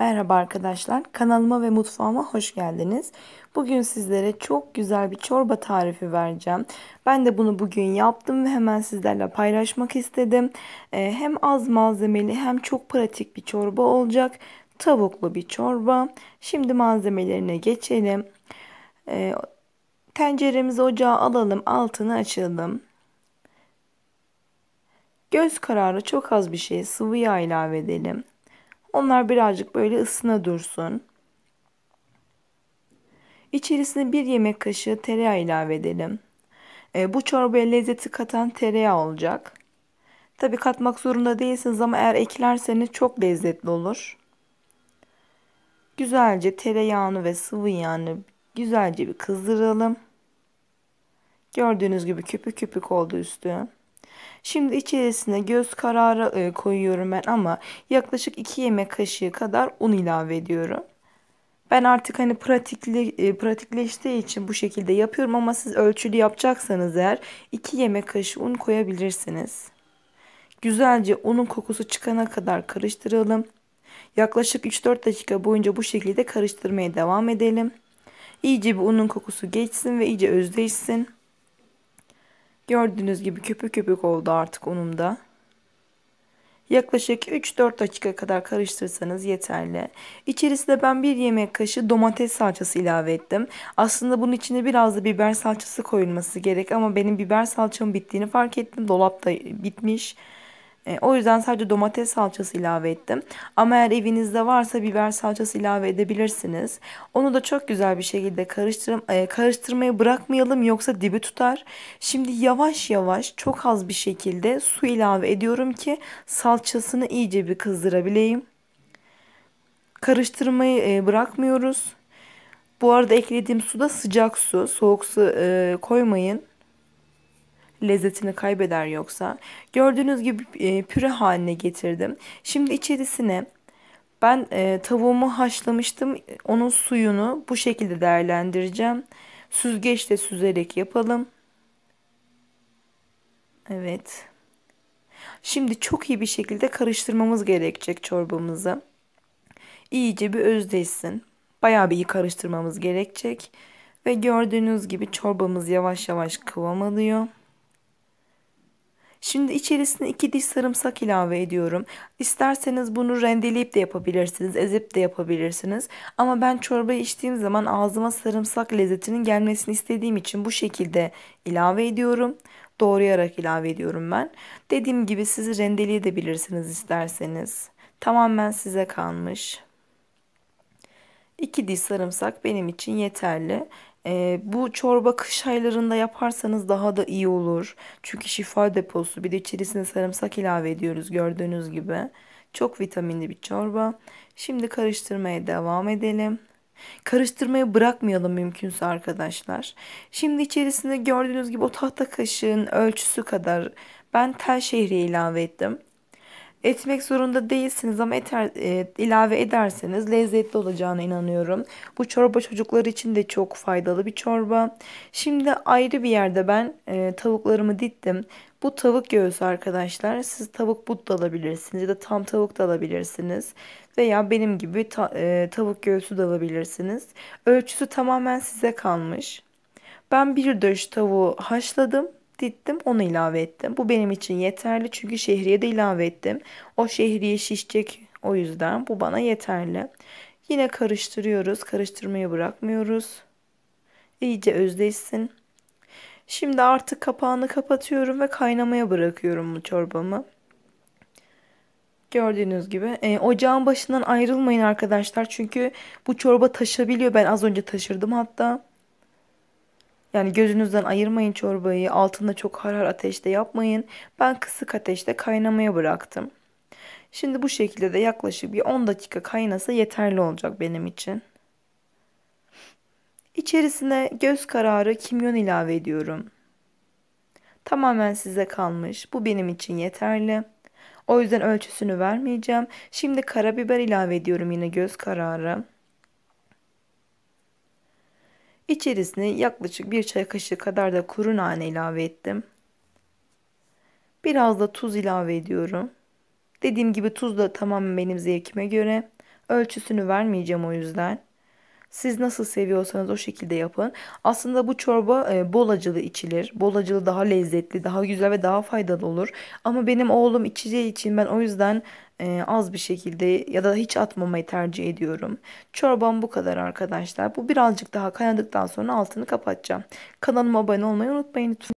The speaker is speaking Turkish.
Merhaba arkadaşlar, kanalıma ve mutfağıma hoş geldiniz. Bugün sizlere çok güzel bir çorba tarifi vereceğim. Ben de bunu bugün yaptım ve hemen sizlerle paylaşmak istedim. Ee, hem az malzemeli hem çok pratik bir çorba olacak. Tavuklu bir çorba. Şimdi malzemelerine geçelim. Ee, tenceremizi ocağa alalım, altını açalım. Göz kararı çok az bir şey sıvı yağ ilave edelim. Onlar birazcık böyle ısına dursun. İçerisine bir yemek kaşığı tereyağı ilave edelim. E, bu çorbaya lezzeti katan tereyağı olacak. Tabi katmak zorunda değilsiniz ama eğer eklerseniz çok lezzetli olur. Güzelce tereyağını ve sıvı yağını güzelce bir kızdıralım. Gördüğünüz gibi küpük küpük oldu üstü. Şimdi içerisine göz kararı e, koyuyorum ben ama yaklaşık 2 yemek kaşığı kadar un ilave ediyorum. Ben artık hani pratikle, pratikleştiği için bu şekilde yapıyorum ama siz ölçülü yapacaksanız eğer 2 yemek kaşığı un koyabilirsiniz. Güzelce unun kokusu çıkana kadar karıştıralım. Yaklaşık 3-4 dakika boyunca bu şekilde karıştırmaya devam edelim. İyice bir unun kokusu geçsin ve iyice özdeşsin. Gördüğünüz gibi köpük köpük oldu artık unum da. Yaklaşık 3-4 dakika kadar karıştırsanız yeterli. İçerisine ben 1 yemek kaşığı domates salçası ilave ettim. Aslında bunun içine biraz da biber salçası koyulması gerek ama benim biber salçam bittiğini fark ettim. Dolapta bitmiş. E, o yüzden sadece domates salçası ilave ettim. Ama eğer evinizde varsa biber salçası ilave edebilirsiniz. Onu da çok güzel bir şekilde karıştırım, e, karıştırmayı bırakmayalım yoksa dibi tutar. Şimdi yavaş yavaş çok az bir şekilde su ilave ediyorum ki salçasını iyice bir kızdırabileyim. Karıştırmayı e, bırakmıyoruz. Bu arada eklediğim su da sıcak su. Soğuk su koymayın lezzetini kaybeder yoksa. Gördüğünüz gibi e, püre haline getirdim. Şimdi içerisine ben e, tavuğumu haşlamıştım. Onun suyunu bu şekilde değerlendireceğim. Süzgeçle süzerek yapalım. Evet. Şimdi çok iyi bir şekilde karıştırmamız gerekecek çorbamızı. İyice bir özdeşsin. Bayağı bir iyi karıştırmamız gerekecek. Ve gördüğünüz gibi çorbamız yavaş yavaş kıvam alıyor. Şimdi içerisine 2 diş sarımsak ilave ediyorum. İsterseniz bunu rendeleyip de yapabilirsiniz, ezip de yapabilirsiniz. Ama ben çorbayı içtiğim zaman ağzıma sarımsak lezzetinin gelmesini istediğim için bu şekilde ilave ediyorum. Doğrayarak ilave ediyorum ben. Dediğim gibi siz rendeleyebilirsiniz isterseniz. Tamamen size kalmış. 2 diş sarımsak benim için yeterli. E, bu çorba kış aylarında yaparsanız daha da iyi olur. Çünkü şifa deposu bir de içerisine sarımsak ilave ediyoruz gördüğünüz gibi. Çok vitaminli bir çorba. Şimdi karıştırmaya devam edelim. Karıştırmayı bırakmayalım mümkünse arkadaşlar. Şimdi içerisinde gördüğünüz gibi o tahta kaşığın ölçüsü kadar ben tel şehriye ilave ettim. Etmek zorunda değilsiniz ama eter, e, ilave ederseniz lezzetli olacağına inanıyorum. Bu çorba çocuklar için de çok faydalı bir çorba. Şimdi ayrı bir yerde ben e, tavuklarımı dittim. Bu tavuk göğsü arkadaşlar. Siz tavuk but da alabilirsiniz ya da tam tavuk da alabilirsiniz. Veya benim gibi ta, e, tavuk göğsü de alabilirsiniz. Ölçüsü tamamen size kalmış. Ben bir döş tavuğu haşladım gittim onu ilave ettim. Bu benim için yeterli çünkü şehriye de ilave ettim. O şehriye şişecek o yüzden bu bana yeterli. Yine karıştırıyoruz. Karıştırmayı bırakmıyoruz. İyice özdeşsin. Şimdi artık kapağını kapatıyorum ve kaynamaya bırakıyorum bu çorbamı. Gördüğünüz gibi e, ocağın başından ayrılmayın arkadaşlar. Çünkü bu çorba taşabiliyor. Ben az önce taşırdım hatta. Yani gözünüzden ayırmayın çorbayı. Altında çok harar ateşte yapmayın. Ben kısık ateşte kaynamaya bıraktım. Şimdi bu şekilde de yaklaşık bir 10 dakika kaynasa yeterli olacak benim için. İçerisine göz kararı kimyon ilave ediyorum. Tamamen size kalmış. Bu benim için yeterli. O yüzden ölçüsünü vermeyeceğim. Şimdi karabiber ilave ediyorum yine göz kararı. İçerisine yaklaşık bir çay kaşığı kadar da kuru nane ilave ettim. Biraz da tuz ilave ediyorum. Dediğim gibi tuz da tamamen benim zevkime göre. Ölçüsünü vermeyeceğim o yüzden. Siz nasıl seviyorsanız o şekilde yapın. Aslında bu çorba e, bol acılı içilir. Bol acılı daha lezzetli, daha güzel ve daha faydalı olur. Ama benim oğlum içeceği için ben o yüzden e, az bir şekilde ya da hiç atmamayı tercih ediyorum. Çorbam bu kadar arkadaşlar. Bu birazcık daha kaynadıktan sonra altını kapatacağım. Kanalıma abone olmayı unutmayın lütfen.